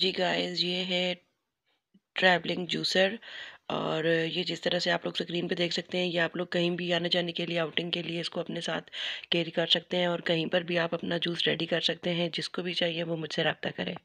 जी guys ये है travelling juicer और ये जिस तरह से आप लोग स्क्रीन पे देख सकते हैं ये आप लोग कहीं भी आने जाने के लिए आउटिंग के लिए इसको अपने साथ कैरी कर सकते हैं और कहीं पर भी आप अपना जूस रेडी कर सकते हैं जिसको भी चाहिए वो मुझसे रब्ता करें